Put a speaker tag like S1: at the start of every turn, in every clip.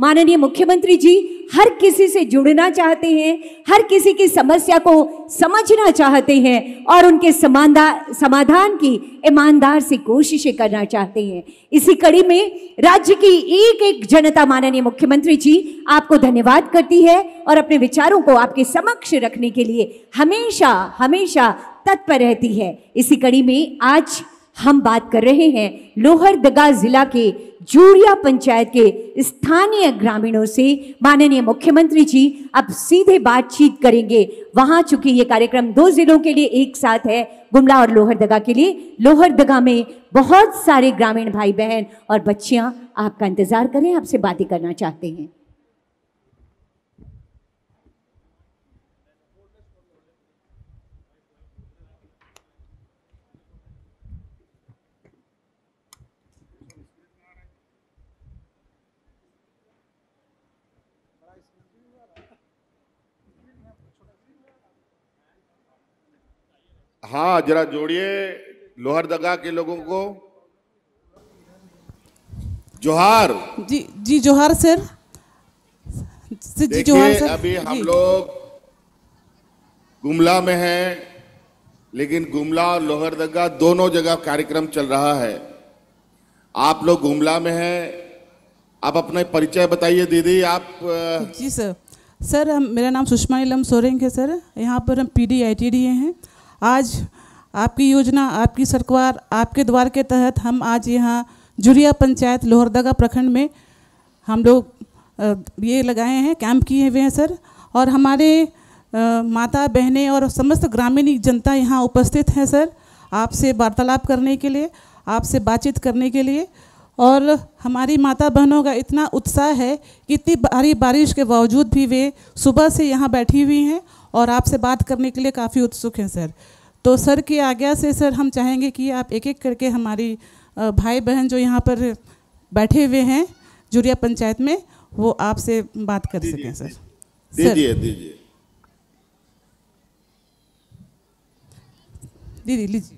S1: माननीय मुख्यमंत्री जी हर किसी से जुड़ना चाहते हैं हर किसी की समस्या को समझना चाहते हैं और उनके समाधान की ईमानदार से कोशिशें करना चाहते हैं इसी कड़ी में राज्य की एक एक जनता माननीय मुख्यमंत्री जी आपको धन्यवाद करती है और अपने विचारों को आपके समक्ष रखने के लिए हमेशा हमेशा तत्पर रहती है इसी कड़ी में आज हम बात कर रहे हैं लोहरदगा जिला के जूरिया पंचायत के स्थानीय ग्रामीणों से माननीय मुख्यमंत्री जी अब सीधे बातचीत करेंगे वहां चूंकि ये कार्यक्रम दो जिलों के लिए एक साथ है गुमला और लोहरदगा के लिए लोहरदगा में बहुत सारे ग्रामीण भाई बहन और बच्चियां आपका इंतजार करें आपसे बातें करना चाहते हैं हाँ जरा जोड़िए लोहरदगा के लोगों को जोहार
S2: जी जी जोहार सर
S1: जी जोहार सर अभी हम लोग गुमला में हैं लेकिन गुमला और लोहरदगा दोनों जगह कार्यक्रम चल रहा है आप लोग गुमला में हैं आप अपना परिचय बताइए दीदी आप
S2: जी सर सर मेरा नाम सुषमा नीलम सोरेंग है सर यहाँ पर हम P D I T D हैं आज आपकी योजना आपकी सरकार आपके द्वार के तहत हम आज यहाँ जुरिया पंचायत लोहरदगा प्रखंड में हम लोग ये लगाए हैं कैंप किए हुए हैं सर और हमारे आ, माता बहनें और समस्त ग्रामीण जनता यहाँ उपस्थित हैं सर आपसे वार्तालाप करने के लिए आपसे बातचीत करने के लिए और हमारी माता बहनों का इतना उत्साह है कि इतनी भारी बारिश के बावजूद भी वे सुबह से यहाँ बैठी हुई हैं और आपसे बात करने के लिए काफ़ी उत्सुक हैं सर तो सर की आज्ञा से सर हम चाहेंगे कि आप एक एक करके हमारी भाई बहन जो यहाँ पर बैठे हुए हैं जुरिया पंचायत में वो आपसे बात कर सकें सर
S1: दीजिए दीजिए
S2: दीदी लीजिए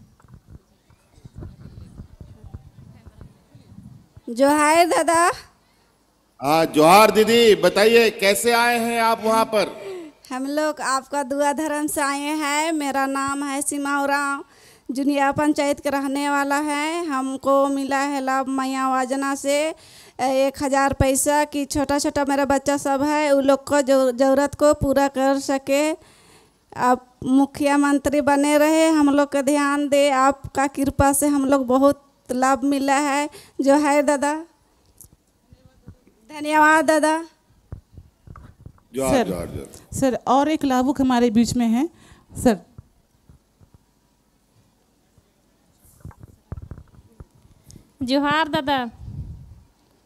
S2: जोहार दादा
S1: हाँ जोहार दीदी बताइए कैसे आए हैं आप वहाँ पर
S2: हम लोग आपका दुआ धर्म से आए हैं मेरा नाम है सीमा उराव जुनिया पंचायत के रहने वाला है हमको मिला है लाभ मैया योजना से एक हज़ार पैसा कि छोटा छोटा मेरा बच्चा सब है उन लोग को ज़रूरत को पूरा कर सके आप मुख्यमंत्री बने रहे हम लोग का ध्यान दे आपका कृपा से हम लोग बहुत लाभ मिला है जो है दादा धन्यवाद दादा
S1: सर
S2: सर और एक लाभुक हमारे बीच में है सर जोहार दादा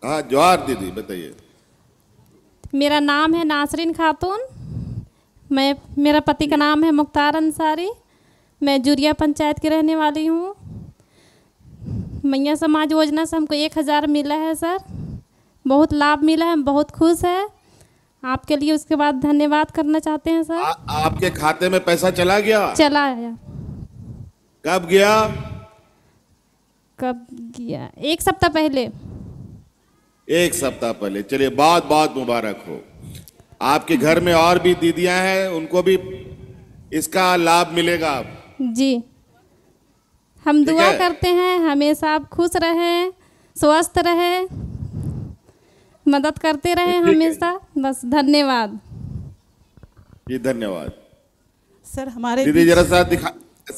S1: हाँ जोहार दीदी बताइए
S2: मेरा नाम है नासरीन खातून मैं मेरा पति का नाम है मुख्तार अंसारी मैं जुरिया पंचायत की रहने वाली हूँ मैया समाज योजना से हमको एक हज़ार मिला है सर बहुत लाभ मिला है हम बहुत खुश हैं आपके लिए उसके बाद धन्यवाद करना चाहते हैं सर आ,
S1: आपके खाते में पैसा चला गया चला गया कब गया कब गया
S2: एक सप्ताह पहले
S1: एक सप्ताह पहले चलिए बहुत बहुत मुबारक हो आपके घर में और भी दीदियां हैं उनको भी इसका लाभ मिलेगा आप
S2: जी हम दुआ करते हैं हमेशा आप खुश रहें स्वस्थ रहें मदद करते रहे हमेशा बस धन्यवाद
S1: जी धन्यवाद
S2: सर हमारे दीदी जरा
S1: सा दिखा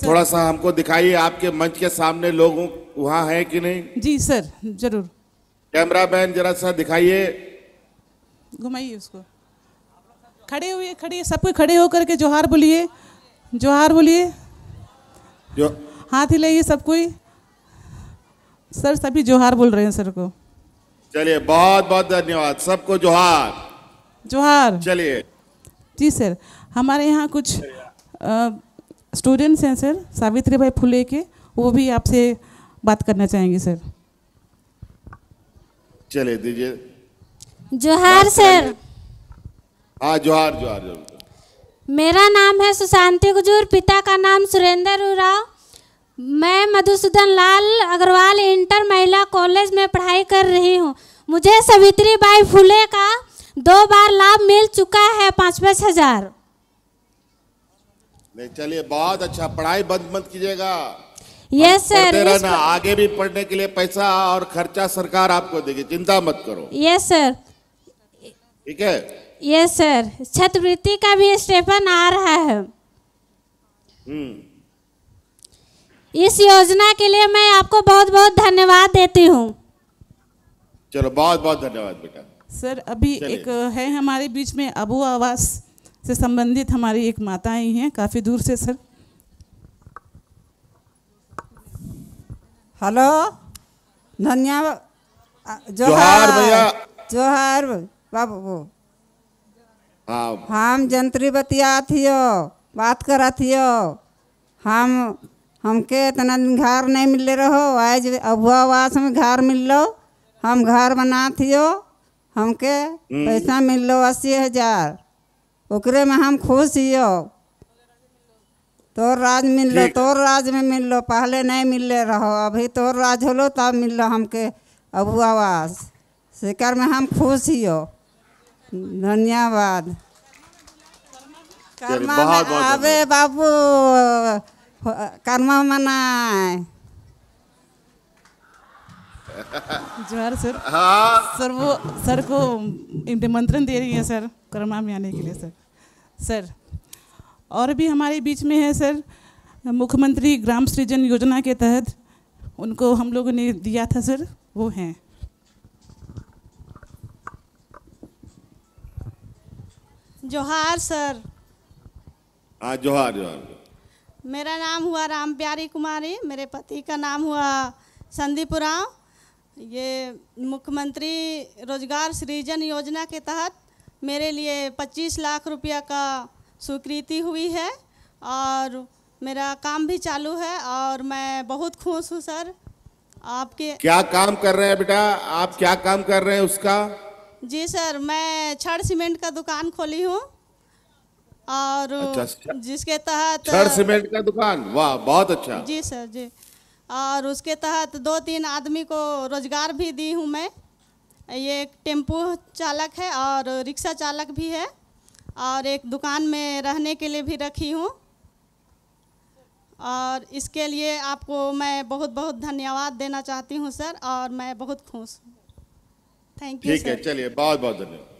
S1: थोड़ा सा हमको दिखाइए आपके मंच के सामने लोगों वहाँ है कि नहीं जी सर जरूर कैमरा मैन जरा सा दिखाइए
S2: घुमाइए उसको खड़े हुए खड़े सबको खड़े होकर के जोहार बोलिए जोहार बोलिए जो हाथ हिलाइए कोई सर सभी जोहार बोल रहे हैं सर को
S1: चलिए बहुत बहुत धन्यवाद सबको जोहार जोहार चलिए
S2: जी सर हमारे यहाँ कुछ स्टूडेंट्स हैं सर सावित्री भाई फुले के वो भी आपसे बात करना चाहेंगे सर
S1: चलिए दीजिए
S2: जोहार सर
S1: हाँ जोहार जोहार जोहार
S2: मेरा नाम है सुशांति गुजूर पिता का नाम सुरेंद्र उराव मैं मधुसूदन लाल अग्रवाल इंटर महिला कॉलेज में पढ़ाई कर रही हूँ मुझे सवित्री बाई फुले का दो बार लाभ मिल चुका है पाँच पाँच हजार
S1: नहीं चलिए बहुत अच्छा पढ़ाई बंद मत कीजिएगा
S2: यस सर रहना
S1: आगे भी पढ़ने के लिए पैसा और खर्चा सरकार आपको देगी चिंता मत करो यस सर ठीक है
S2: यस सर छतवृत्ति का भी स्टेपन आ रहा है
S1: हम्म
S2: इस योजना के लिए मैं आपको बहुत बहुत धन्यवाद देती हूँ
S1: चलो बहुत बहुत धन्यवाद बेटा
S2: सर अभी एक है हमारे बीच में अबू आवास से संबंधित हमारी एक माता आई हैं काफ़ी दूर से सर हेलो धन्यवाद जोहार भैया जोहार बाबू हाँ। हम जंत्री बतिया थियो बात करा थियो हम हमके इतना दिन घर नहीं मिले रहो आज अभुआवास में घर मिल लो हम घर बना थियो हमके हम्म। पैसा मिल लो अस्सी हज़ार ओकरे में हम खुश हियो तोर राज मिल लो तोर राज में मिल लो पहले नहीं मिले रहो अभी तोर राज होलो तब मिल लो हमके अबू आवास शिकर में हम खुश हियो धन्यवाद
S1: कर्मा में
S2: बाबू कर्मा मनाए जोहर सर हाँ। सर वो सर को निमंत्रण दे रही है सर कर्मा में आने के लिए सर सर और भी हमारे बीच में है सर मुख्यमंत्री ग्राम सृजन योजना के तहत उनको हम लोगों ने दिया था सर वो हैं जोहार सर
S1: हाँ जोहार जोहार
S2: मेरा नाम हुआ राम प्यारी कुमारी मेरे पति का नाम हुआ संदीप राव ये मुख्यमंत्री रोजगार सृजन योजना के तहत मेरे लिए 25 लाख रुपया का स्वीकृति हुई है और मेरा काम भी चालू है और मैं बहुत खुश हूँ सर आपके क्या काम कर
S1: रहे हैं बेटा आप क्या काम कर रहे हैं उसका
S2: जी सर मैं छड़ सीमेंट का दुकान खोली हूँ और अच्छा, अच्छा, जिसके तहत सीमेंट
S1: का दुकान वाह बहुत अच्छा जी
S2: सर जी और उसके तहत दो तीन आदमी को रोजगार भी दी हूँ मैं ये एक टेम्पो चालक है और रिक्शा चालक भी है और एक दुकान में रहने के लिए भी रखी हूँ और इसके लिए आपको मैं बहुत बहुत धन्यवाद देना चाहती हूँ सर और मैं बहुत खुश हूँ थैंक यू ठीक है
S1: चलिए बहुत बहुत धन्यवाद